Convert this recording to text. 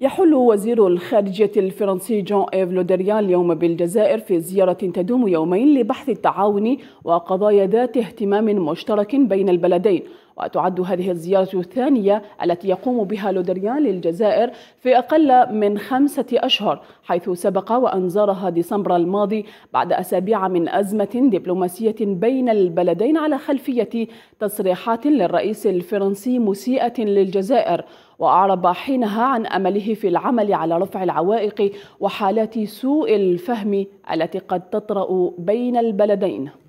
يحل وزير الخارجية الفرنسي جون إيف لودريان اليوم بالجزائر في زيارة تدوم يومين لبحث التعاون وقضايا ذات اهتمام مشترك بين البلدين وتعد هذه الزيارة الثانية التي يقوم بها لودريان للجزائر في أقل من خمسة أشهر حيث سبق وأن زارها ديسمبر الماضي بعد أسابيع من أزمة دبلوماسية بين البلدين على خلفية تصريحات للرئيس الفرنسي مسيئة للجزائر وأعرب حينها عن أمله في العمل على رفع العوائق وحالات سوء الفهم التي قد تطرأ بين البلدين